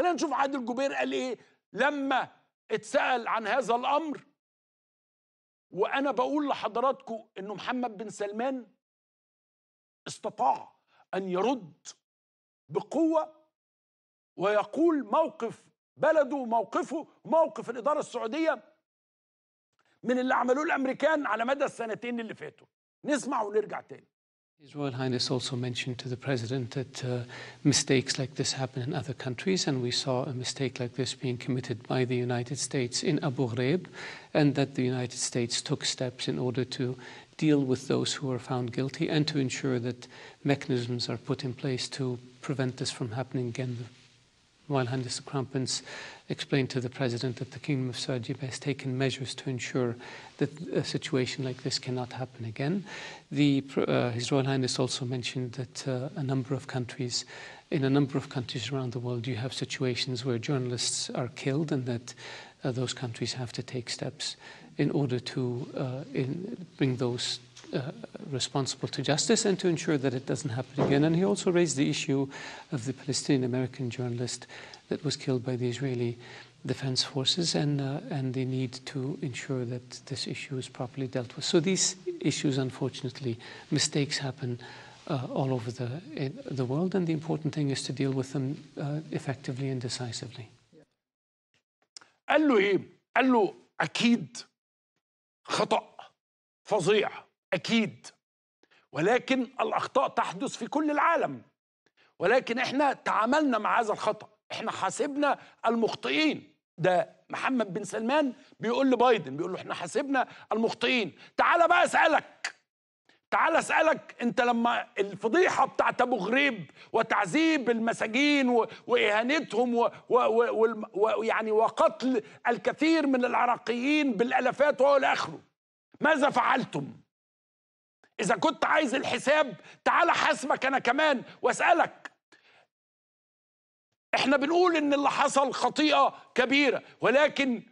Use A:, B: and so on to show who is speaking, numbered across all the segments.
A: خلينا نشوف عادل جبير قال ايه لما اتسال عن هذا الامر وانا بقول لحضراتكم انه محمد بن سلمان استطاع ان يرد بقوه ويقول موقف بلده وموقفه موقف الاداره السعوديه من اللي عملوه الامريكان على مدى السنتين اللي فاتوا نسمع ونرجع تاني
B: His Royal Highness also mentioned to the President that uh, mistakes like this happen in other countries, and we saw a mistake like this being committed by the United States in Abu Ghraib, and that the United States took steps in order to deal with those who are found guilty and to ensure that mechanisms are put in place to prevent this from happening again while Handis Krampens explained to the President that the Kingdom of Saudi has taken measures to ensure that a situation like this cannot happen again. The, uh, His Royal Highness also mentioned that uh, a number of countries, in a number of countries around the world, you have situations where journalists are killed and that uh, those countries have to take steps in order to uh, in bring those uh, responsible to justice and to ensure that it doesn't happen again. And he also raised the issue of the Palestinian American journalist that was killed by the Israeli defense forces and, uh, and the need to ensure that this issue is properly dealt with. So these issues, unfortunately, mistakes happen uh, all over the, in, uh, the world, and the important thing is to deal with them uh, effectively and decisively.
A: قال له ايه؟ قال له اكيد خطأ فظيع اكيد ولكن الاخطاء تحدث في كل العالم ولكن احنا تعاملنا مع هذا الخطا احنا حاسبنا المخطئين ده محمد بن سلمان بيقول لبايدن بيقول له احنا حاسبنا المخطئين تعال بقى اسالك تعال اسالك انت لما الفضيحه بتاعت ابو غريب وتعذيب المساجين واهانتهم ويعني وقتل الكثير من العراقيين بالألفات والى اخره ماذا فعلتم إذا كنت عايز الحساب تعال حاسبك أنا كمان وأسألك إحنا بنقول إن اللي حصل خطيئة كبيرة ولكن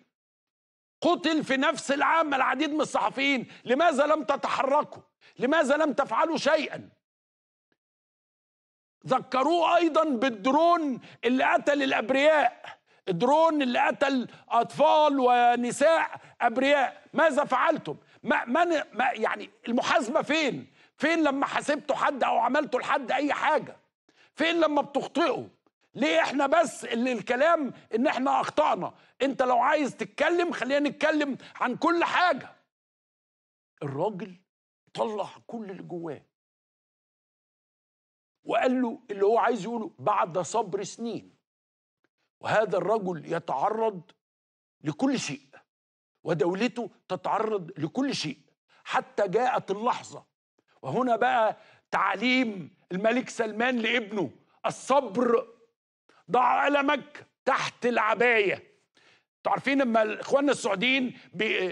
A: قتل في نفس العام العديد من الصحفيين لماذا لم تتحركوا لماذا لم تفعلوا شيئا ذكروه أيضا بالدرون اللي قتل الأبرياء الدرون اللي قتل أطفال ونساء أبرياء ماذا فعلتم ما, ما, ما يعني المحاسبه فين فين لما حاسبتوا حد او عملتوا لحد اي حاجه فين لما بتخطئوا ليه احنا بس اللي الكلام ان احنا اخطانا انت لو عايز تتكلم خلينا نتكلم عن كل حاجه الراجل طلع كل اللي جواه وقال له اللي هو عايز يقوله بعد صبر سنين وهذا الرجل يتعرض لكل شيء ودولته تتعرض لكل شيء حتى جاءت اللحظة وهنا بقى تعليم الملك سلمان لابنه الصبر ضع قلمك تحت العباية تعرفين لما الاخوان السعوديين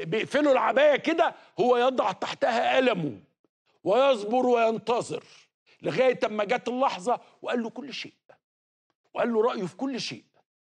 A: بيقفلوا العباية كده هو يضع تحتها قلمه ويصبر وينتظر لغاية اما جت اللحظة وقال له كل شيء وقال له رأيه في كل شيء